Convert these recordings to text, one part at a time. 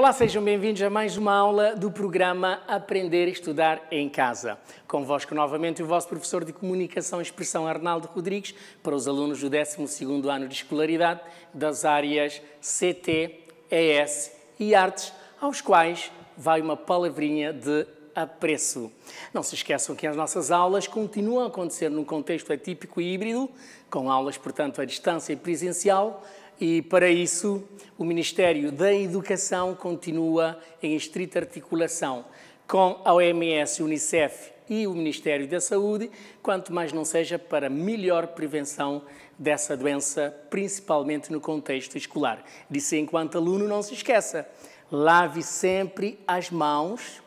Olá, sejam bem-vindos a mais uma aula do programa Aprender e Estudar em Casa. Convosco novamente o vosso professor de Comunicação e Expressão Arnaldo Rodrigues para os alunos do 12º ano de escolaridade das áreas CT, ES e Artes, aos quais vai uma palavrinha de apreço. Não se esqueçam que as nossas aulas continuam a acontecer num contexto atípico e híbrido, com aulas, portanto, à distância e presencial, e para isso, o Ministério da Educação continua em estrita articulação com a OMS, Unicef e o Ministério da Saúde, quanto mais não seja para melhor prevenção dessa doença, principalmente no contexto escolar. Disse enquanto aluno, não se esqueça, lave sempre as mãos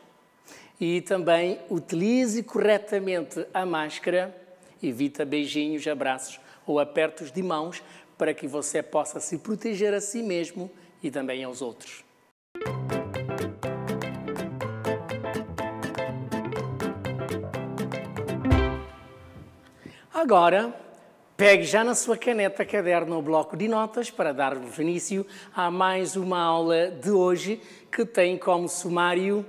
e também utilize corretamente a máscara, evita beijinhos, abraços ou apertos de mãos, para que você possa se proteger a si mesmo e também aos outros. Agora, Pegue já na sua caneta, caderno ou bloco de notas para darmos início a mais uma aula de hoje que tem como sumário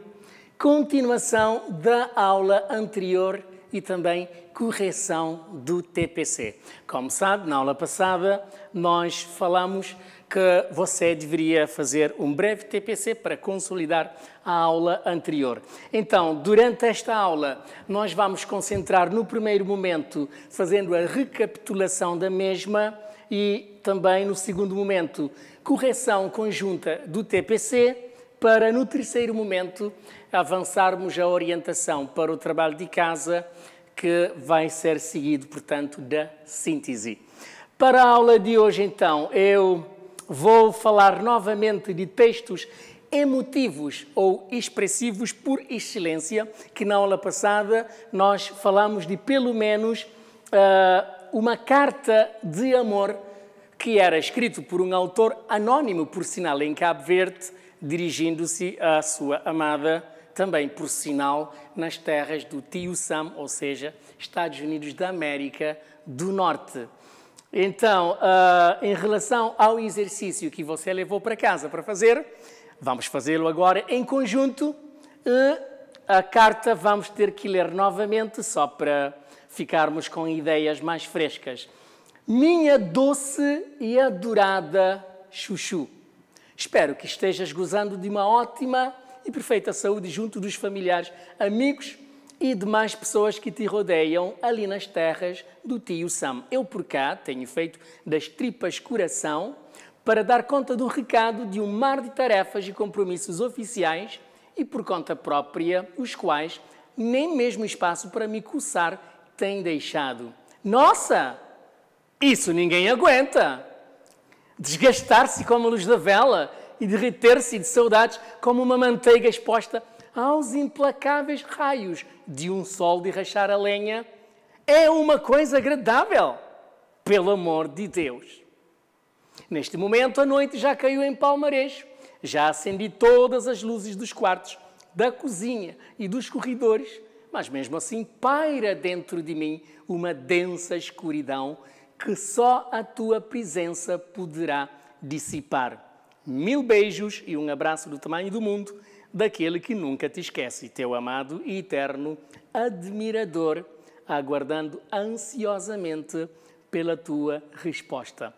continuação da aula anterior e também correção do TPC. Como sabe, na aula passada nós falamos que você deveria fazer um breve TPC para consolidar a aula anterior. Então, durante esta aula, nós vamos concentrar no primeiro momento fazendo a recapitulação da mesma e também no segundo momento, correção conjunta do TPC para, no terceiro momento, avançarmos a orientação para o trabalho de casa, que vai ser seguido, portanto, da síntese. Para a aula de hoje, então, eu vou falar novamente de textos emotivos ou expressivos por excelência, que na aula passada nós falamos de pelo menos uh, uma carta de amor que era escrito por um autor anônimo, por sinal, em Cabo Verde, dirigindo-se à sua amada, também por sinal, nas terras do Tio Sam, ou seja, Estados Unidos da América do Norte. Então, uh, em relação ao exercício que você levou para casa para fazer, vamos fazê-lo agora em conjunto. E a carta vamos ter que ler novamente, só para ficarmos com ideias mais frescas. Minha doce e adorada Chuchu. Espero que estejas gozando de uma ótima e perfeita saúde junto dos familiares, amigos e demais pessoas que te rodeiam ali nas terras do tio Sam. Eu por cá tenho feito das tripas coração para dar conta do recado de um mar de tarefas e compromissos oficiais e por conta própria, os quais nem mesmo espaço para me coçar tem deixado. Nossa! Isso ninguém aguenta! desgastar-se como a luz da vela e derreter-se de saudades como uma manteiga exposta aos implacáveis raios de um sol de rachar a lenha, é uma coisa agradável, pelo amor de Deus. Neste momento, a noite já caiu em Palmares, Já acendi todas as luzes dos quartos, da cozinha e dos corredores, mas mesmo assim paira dentro de mim uma densa escuridão que só a tua presença poderá dissipar. Mil beijos e um abraço do tamanho do mundo, daquele que nunca te esquece, teu amado e eterno admirador, aguardando ansiosamente pela tua resposta.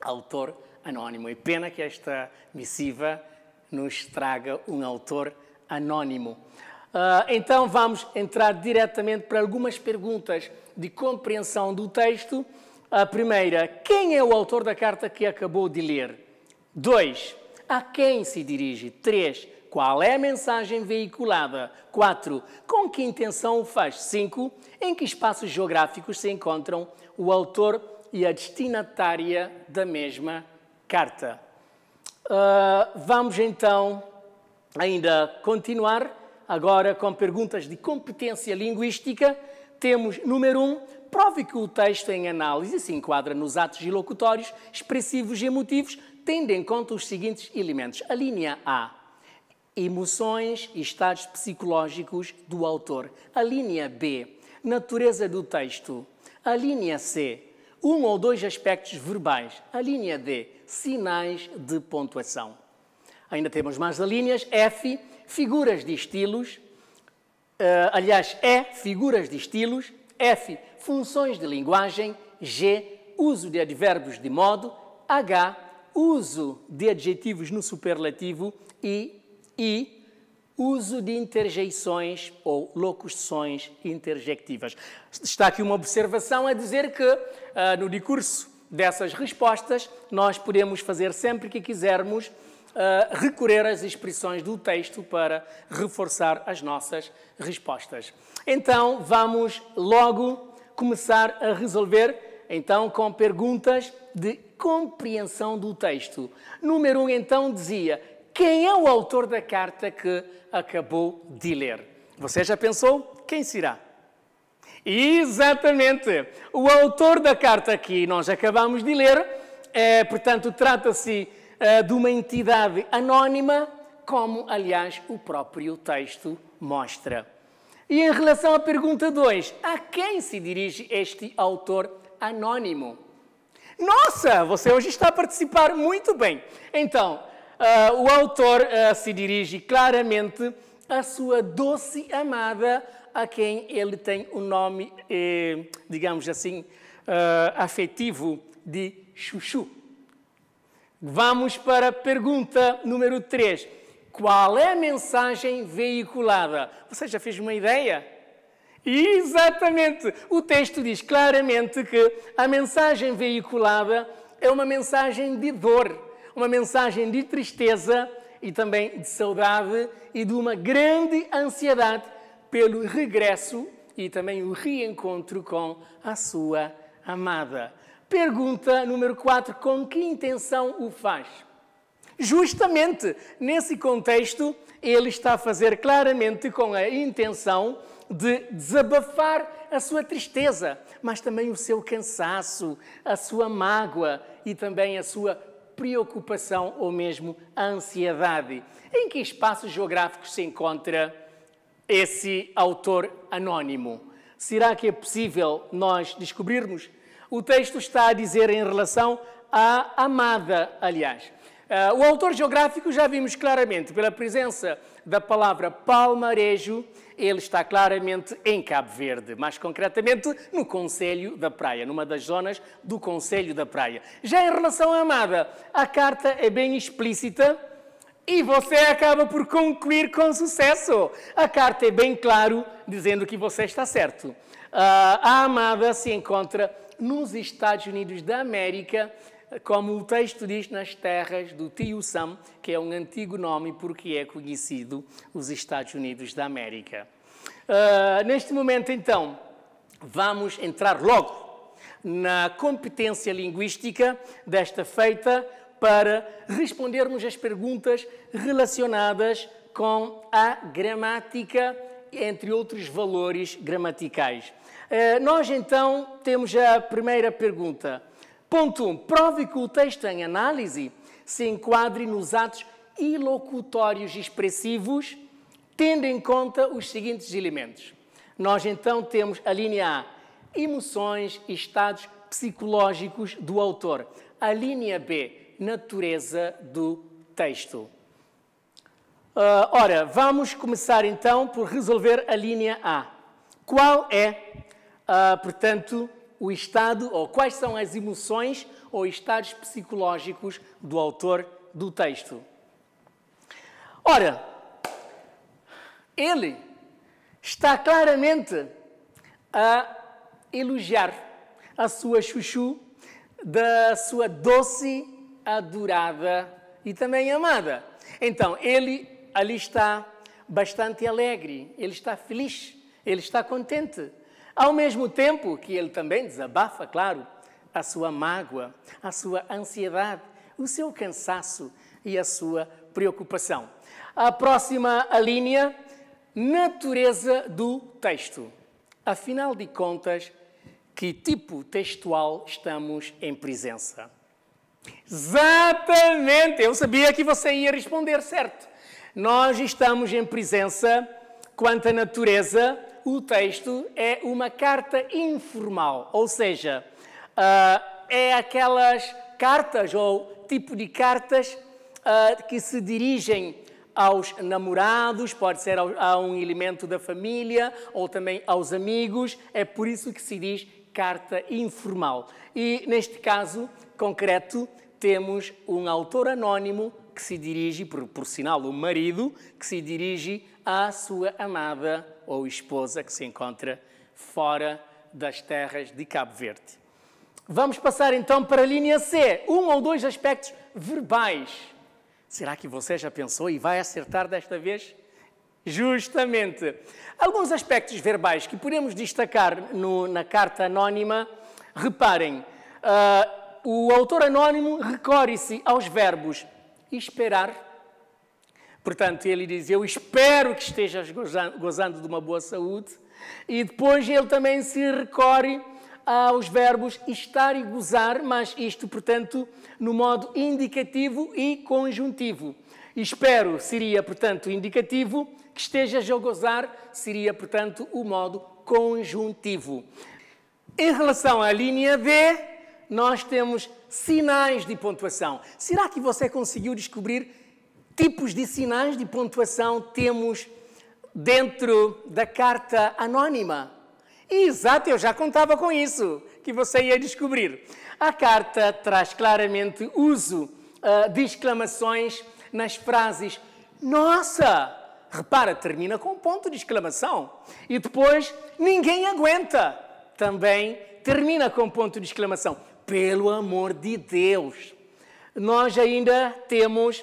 Autor anônimo. E pena que esta missiva nos traga um autor anônimo. Uh, então vamos entrar diretamente para algumas perguntas de compreensão do texto a primeira, quem é o autor da carta que acabou de ler? Dois, A quem se dirige? Três, Qual é a mensagem veiculada? Quatro, Com que intenção o faz? Cinco, Em que espaços geográficos se encontram o autor e a destinatária da mesma carta? Uh, vamos então ainda continuar agora com perguntas de competência linguística. Temos número Um, prove que o texto em análise se enquadra nos atos locutórios expressivos e emotivos, tendo em conta os seguintes elementos. A linha A, emoções e estados psicológicos do autor. A linha B, natureza do texto. A linha C, um ou dois aspectos verbais. A linha D, sinais de pontuação. Ainda temos mais linhas F, figuras de estilos. Uh, aliás, E, figuras de estilos. F, funções de linguagem, G, uso de advérbios de modo, H, uso de adjetivos no superlativo e I, uso de interjeições ou locuções interjectivas. Está aqui uma observação a dizer que uh, no decurso dessas respostas nós podemos fazer sempre que quisermos Uh, recorrer às expressões do texto para reforçar as nossas respostas. Então, vamos logo começar a resolver então com perguntas de compreensão do texto. Número 1 um, então dizia: quem é o autor da carta que acabou de ler? Você já pensou? Quem será? Exatamente! O autor da carta que nós acabamos de ler, é, portanto, trata-se é, de uma entidade anônima, como, aliás, o próprio texto mostra. E em relação à pergunta 2, a quem se dirige este autor anônimo? Nossa, você hoje está a participar muito bem. Então, uh, o autor uh, se dirige claramente à sua doce amada, a quem ele tem o um nome, eh, digamos assim, uh, afetivo de Chuchu. Vamos para a pergunta número 3. Qual é a mensagem veiculada? Você já fez uma ideia? Exatamente! O texto diz claramente que a mensagem veiculada é uma mensagem de dor, uma mensagem de tristeza e também de saudade e de uma grande ansiedade pelo regresso e também o reencontro com a sua amada. Pergunta número 4: com que intenção o faz? Justamente nesse contexto, ele está a fazer claramente com a intenção de desabafar a sua tristeza, mas também o seu cansaço, a sua mágoa e também a sua preocupação ou mesmo a ansiedade. Em que espaços geográficos se encontra esse autor anônimo? Será que é possível nós descobrirmos? O texto está a dizer em relação à amada, aliás. Eh, o autor geográfico já vimos claramente, pela presença da palavra palmarejo, ele está claramente em Cabo Verde, mais concretamente no Conselho da Praia, numa das zonas do Conselho da Praia. Já em relação à Amada, a carta é bem explícita e você acaba por concluir com sucesso. A carta é bem claro dizendo que você está certo. Eh, a Amada se encontra nos Estados Unidos da América como o texto diz, nas terras do Tio Sam, que é um antigo nome porque é conhecido os Estados Unidos da América. Uh, neste momento, então, vamos entrar logo na competência linguística desta feita para respondermos às perguntas relacionadas com a gramática, entre outros valores gramaticais. Ah, nós então temos a primeira pergunta. Ponto 1. Um, prove que o texto em análise se enquadre nos atos ilocutórios expressivos, tendo em conta os seguintes elementos. Nós então temos a linha A, emoções e estados psicológicos do autor. A linha B, natureza do texto. Uh, ora, vamos começar então por resolver a linha A. Qual é, uh, portanto, o estado ou quais são as emoções ou estados psicológicos do autor do texto. Ora, ele está claramente a elogiar a sua chuchu da sua doce, adorada e também amada. Então, ele ali está bastante alegre, ele está feliz, ele está contente. Ao mesmo tempo que ele também desabafa, claro, a sua mágoa, a sua ansiedade, o seu cansaço e a sua preocupação. A próxima a linha, natureza do texto. Afinal de contas, que tipo textual estamos em presença? Exatamente! Eu sabia que você ia responder certo. Nós estamos em presença quanto à natureza o texto é uma carta informal, ou seja, uh, é aquelas cartas ou tipo de cartas uh, que se dirigem aos namorados, pode ser ao, a um elemento da família ou também aos amigos. É por isso que se diz carta informal. E neste caso concreto, temos um autor anônimo que se dirige, por, por sinal, o marido que se dirige à sua amada ou esposa que se encontra fora das terras de Cabo Verde. Vamos passar então para a linha C, um ou dois aspectos verbais. Será que você já pensou e vai acertar desta vez? Justamente. Alguns aspectos verbais que podemos destacar no, na carta anônima, reparem, uh, o autor anônimo recorre-se aos verbos esperar. Portanto, ele diz: Eu espero que estejas gozando, gozando de uma boa saúde. E depois ele também se recorre aos verbos estar e gozar, mas isto, portanto, no modo indicativo e conjuntivo. Espero seria, portanto, indicativo, que estejas a gozar seria, portanto, o modo conjuntivo. Em relação à linha D, nós temos sinais de pontuação. Será que você conseguiu descobrir tipos de sinais de pontuação temos dentro da carta anônima? Exato, eu já contava com isso, que você ia descobrir. A carta traz claramente uso uh, de exclamações nas frases Nossa! Repara, termina com um ponto de exclamação. E depois, ninguém aguenta. Também termina com um ponto de exclamação pelo amor de Deus. Nós ainda temos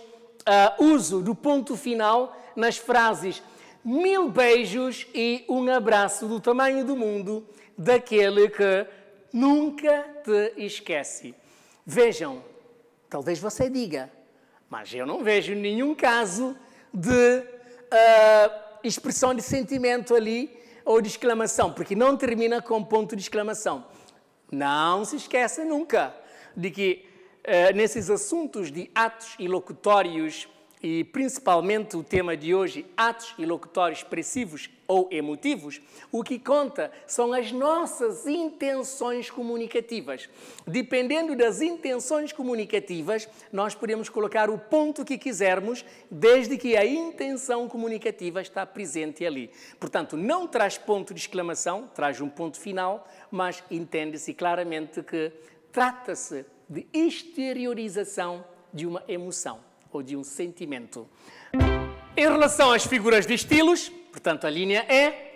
uh, uso do ponto final nas frases mil beijos e um abraço do tamanho do mundo daquele que nunca te esquece. Vejam, talvez você diga, mas eu não vejo nenhum caso de uh, expressão de sentimento ali ou de exclamação, porque não termina com ponto de exclamação. Não se esqueça nunca de que eh, nesses assuntos de atos e locutórios e principalmente o tema de hoje, atos ilocutórios expressivos ou emotivos, o que conta são as nossas intenções comunicativas. Dependendo das intenções comunicativas, nós podemos colocar o ponto que quisermos, desde que a intenção comunicativa está presente ali. Portanto, não traz ponto de exclamação, traz um ponto final, mas entende-se claramente que trata-se de exteriorização de uma emoção ou de um sentimento. Em relação às figuras de estilos, portanto, a linha é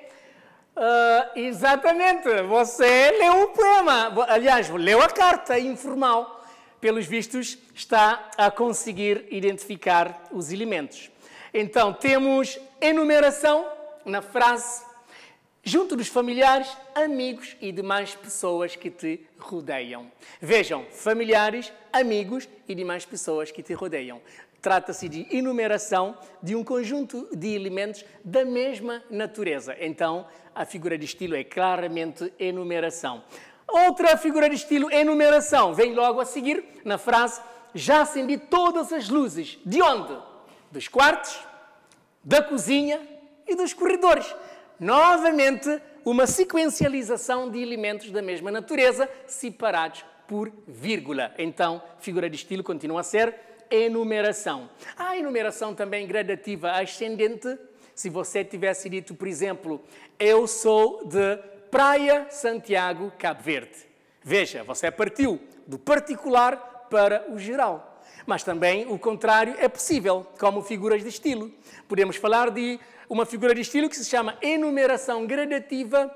Uh, exatamente, você leu o poema, aliás, leu a carta é informal. Pelos vistos, está a conseguir identificar os elementos. Então, temos enumeração na frase, junto dos familiares, amigos e demais pessoas que te rodeiam. Vejam, familiares, amigos e demais pessoas que te rodeiam. Trata-se de enumeração de um conjunto de elementos da mesma natureza. Então, a figura de estilo é claramente enumeração. Outra figura de estilo, enumeração, vem logo a seguir na frase: Já acendi todas as luzes. De onde? Dos quartos, da cozinha e dos corredores. Novamente, uma sequencialização de elementos da mesma natureza separados por vírgula. Então, figura de estilo continua a ser enumeração. Há enumeração também é gradativa ascendente. Se você tivesse dito, por exemplo, eu sou de Praia Santiago, Cabo Verde. Veja, você partiu do particular para o geral. Mas também o contrário é possível, como figuras de estilo. Podemos falar de uma figura de estilo que se chama enumeração gradativa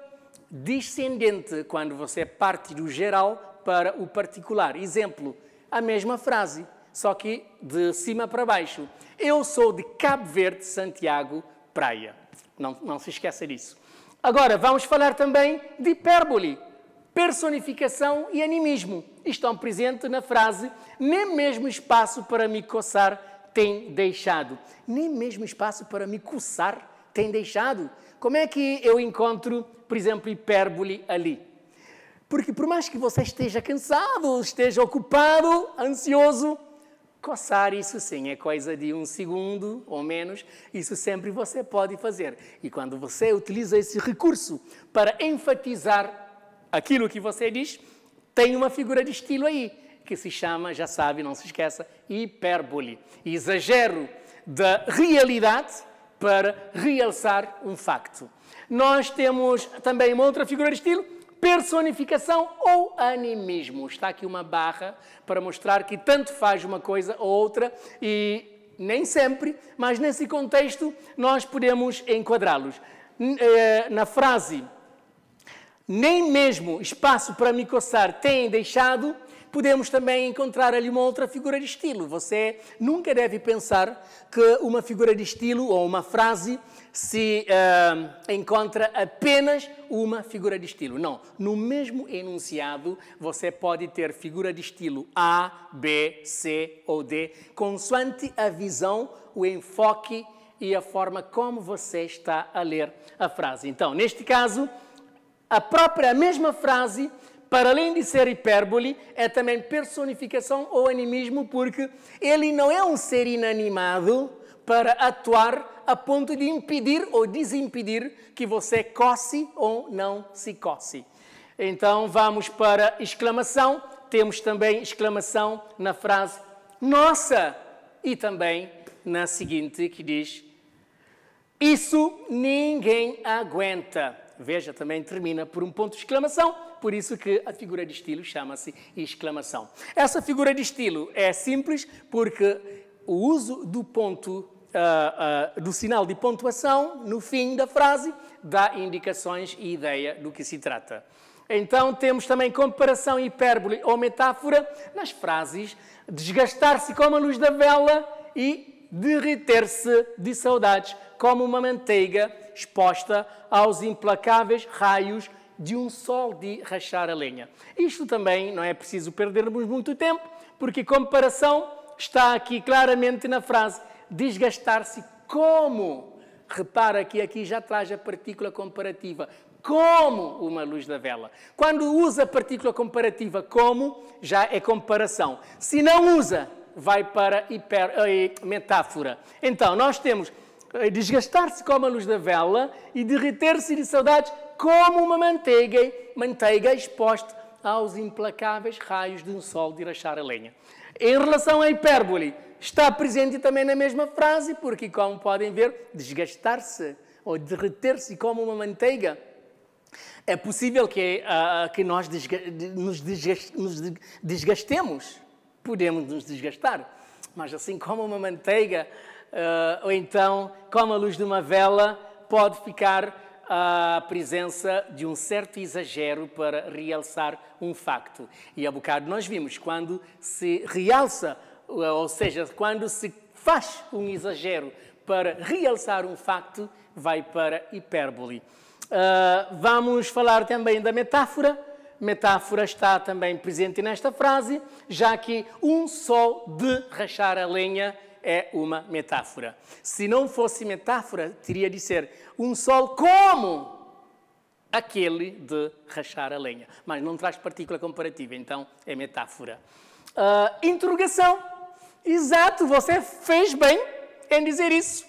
descendente, quando você parte do geral para o particular. Exemplo, a mesma frase só que de cima para baixo. Eu sou de Cabo Verde, Santiago, praia. Não, não se esqueça disso. Agora, vamos falar também de hipérbole, personificação e animismo. Estão presentes na frase, nem mesmo espaço para me coçar tem deixado. Nem mesmo espaço para me coçar tem deixado. Como é que eu encontro, por exemplo, hipérbole ali? Porque por mais que você esteja cansado, esteja ocupado, ansioso, Coçar, isso sim, é coisa de um segundo ou menos, isso sempre você pode fazer. E quando você utiliza esse recurso para enfatizar aquilo que você diz, tem uma figura de estilo aí, que se chama, já sabe, não se esqueça, hipérbole exagero da realidade para realçar um facto. Nós temos também uma outra figura de estilo personificação ou animismo. Está aqui uma barra para mostrar que tanto faz uma coisa ou outra e nem sempre, mas nesse contexto nós podemos enquadrá-los. Eh, na frase, nem mesmo espaço para me coçar tem deixado, podemos também encontrar ali uma outra figura de estilo. Você nunca deve pensar que uma figura de estilo ou uma frase se uh, encontra apenas uma figura de estilo. Não. No mesmo enunciado, você pode ter figura de estilo A, B, C ou D, consoante a visão, o enfoque e a forma como você está a ler a frase. Então, neste caso, a própria a mesma frase para além de ser hipérbole, é também personificação ou animismo, porque ele não é um ser inanimado para atuar a ponto de impedir ou desimpedir que você coce ou não se coce. Então vamos para exclamação. Temos também exclamação na frase nossa e também na seguinte que diz isso ninguém aguenta. Veja, também termina por um ponto de exclamação, por isso que a figura de estilo chama-se exclamação. Essa figura de estilo é simples porque o uso do ponto uh, uh, do sinal de pontuação, no fim da frase, dá indicações e ideia do que se trata. Então temos também comparação, hipérbole ou metáfora nas frases desgastar-se como a luz da vela e derreter-se de saudades como uma manteiga exposta aos implacáveis raios de um sol de rachar a lenha. Isto também não é preciso perdermos muito tempo, porque comparação está aqui claramente na frase desgastar-se como? Repara que aqui já traz a partícula comparativa. Como uma luz da vela. Quando usa a partícula comparativa como, já é comparação. Se não usa, vai para hiper, eh, metáfora. Então, nós temos eh, desgastar-se como a luz da vela e derreter-se de saudades como uma manteiga, manteiga exposta aos implacáveis raios de um sol de rachar a lenha. Em relação à hipérbole, está presente também na mesma frase, porque, como podem ver, desgastar-se ou derreter-se como uma manteiga. É possível que, uh, que nós desga nos, desgast nos desgastemos, podemos nos desgastar, mas assim como uma manteiga, uh, ou então como a luz de uma vela, pode ficar a presença de um certo exagero para realçar um facto. E a bocado nós vimos, quando se realça ou seja, quando se faz um exagero para realçar um facto, vai para hipérbole. Uh, vamos falar também da metáfora. Metáfora está também presente nesta frase, já que um sol de rachar a lenha é uma metáfora. Se não fosse metáfora, teria de ser um sol como aquele de rachar a lenha. Mas não traz partícula comparativa, então é metáfora. Uh, interrogação Exato, você fez bem em dizer isso.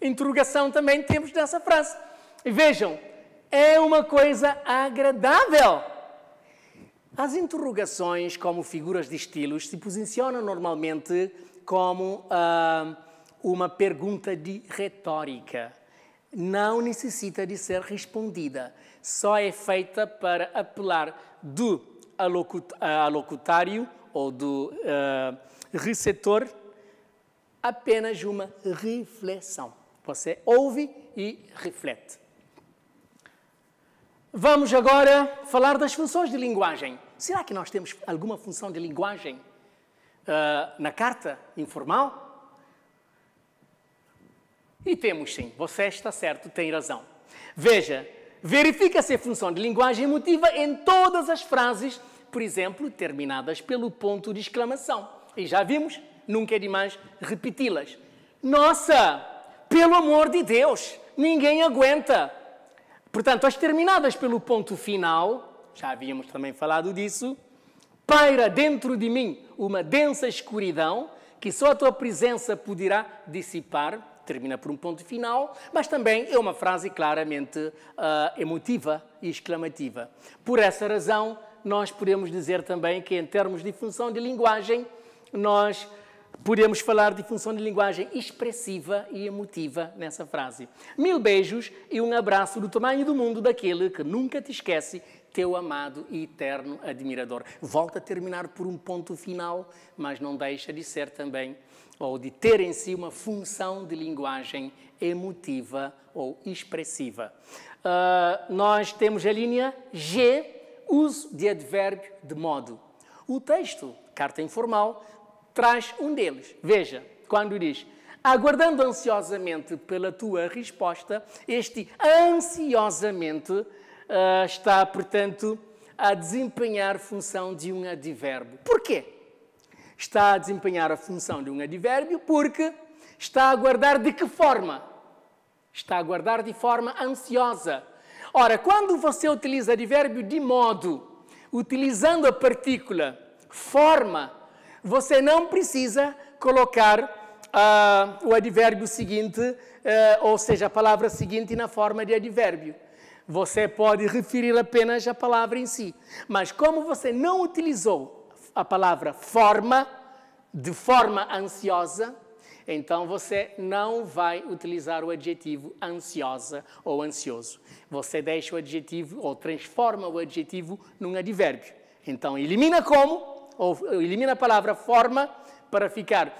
Interrogação também temos nessa frase. E vejam, é uma coisa agradável. As interrogações, como figuras de estilos, se posicionam normalmente como ah, uma pergunta de retórica. Não necessita de ser respondida, só é feita para apelar do ah, alocutário ou do. Ah, receptor, apenas uma reflexão. Você ouve e reflete. Vamos agora falar das funções de linguagem. Será que nós temos alguma função de linguagem uh, na carta informal? E temos sim, você está certo, tem razão. Veja, verifica se a função de linguagem emotiva em todas as frases, por exemplo, terminadas pelo ponto de exclamação. E já vimos, nunca é demais repeti-las. Nossa, pelo amor de Deus, ninguém aguenta. Portanto, as terminadas pelo ponto final, já havíamos também falado disso, paira dentro de mim uma densa escuridão que só a tua presença poderá dissipar. Termina por um ponto final, mas também é uma frase claramente uh, emotiva e exclamativa. Por essa razão, nós podemos dizer também que, em termos de função de linguagem, nós podemos falar de função de linguagem expressiva e emotiva nessa frase. Mil beijos e um abraço do tamanho do mundo daquele que nunca te esquece, teu amado e eterno admirador. Volta a terminar por um ponto final, mas não deixa de ser também, ou de ter em si uma função de linguagem emotiva ou expressiva. Uh, nós temos a linha G, uso de advérbio de modo. O texto, carta informal, traz um deles. Veja, quando diz: aguardando ansiosamente pela tua resposta, este ansiosamente uh, está, portanto, a desempenhar função de um advérbio. Porquê? Está a desempenhar a função de um advérbio porque está a aguardar de que forma? Está a aguardar de forma ansiosa. Ora, quando você utiliza advérbio de modo, utilizando a partícula forma você não precisa colocar uh, o advérbio seguinte, uh, ou seja, a palavra seguinte na forma de advérbio. Você pode referir apenas a palavra em si. Mas como você não utilizou a palavra forma, de forma ansiosa, então você não vai utilizar o adjetivo ansiosa ou ansioso. Você deixa o adjetivo ou transforma o adjetivo num advérbio. Então elimina como? ou elimina a palavra forma para ficar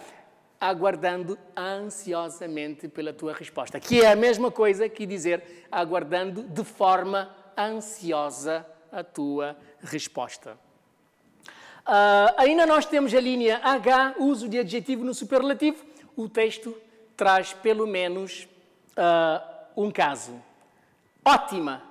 aguardando ansiosamente pela tua resposta, que é a mesma coisa que dizer aguardando de forma ansiosa a tua resposta. Uh, ainda nós temos a linha H, uso de adjetivo no superlativo. O texto traz pelo menos uh, um caso. Ótima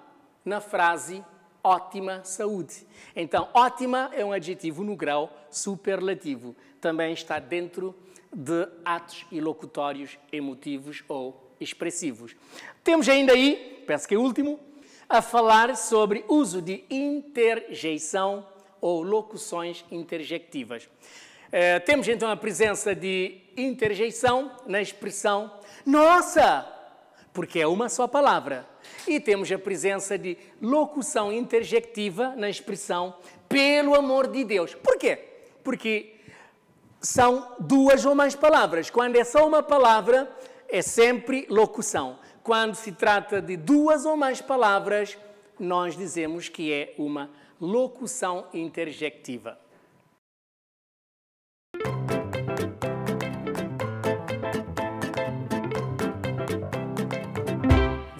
na frase ótima saúde. Então, ótima é um adjetivo no grau superlativo. Também está dentro de atos e locutórios emotivos ou expressivos. Temos ainda aí, penso que é o último, a falar sobre uso de interjeição ou locuções interjectivas. Eh, temos então a presença de interjeição na expressão nossa, porque é uma só palavra. E temos a presença de locução interjectiva na expressão pelo amor de Deus. Por quê? Porque são duas ou mais palavras. Quando é só uma palavra, é sempre locução. Quando se trata de duas ou mais palavras, nós dizemos que é uma locução interjectiva.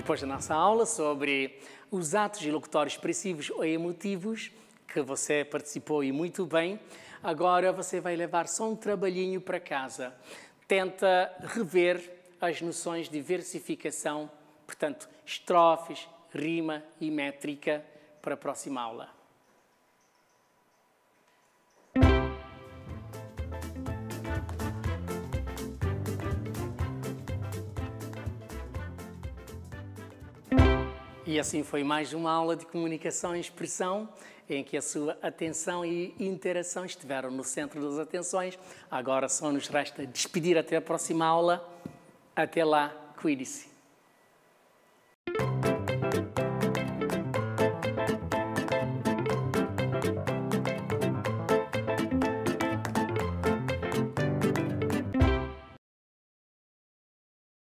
Depois da nossa aula sobre os atos locutórios expressivos ou emotivos, que você participou e muito bem, agora você vai levar só um trabalhinho para casa. Tenta rever as noções de versificação, portanto, estrofes, rima e métrica para a próxima aula. E assim foi mais uma aula de comunicação e expressão em que a sua atenção e interação estiveram no centro das atenções. Agora só nos resta despedir até a próxima aula. Até lá, cuide-se.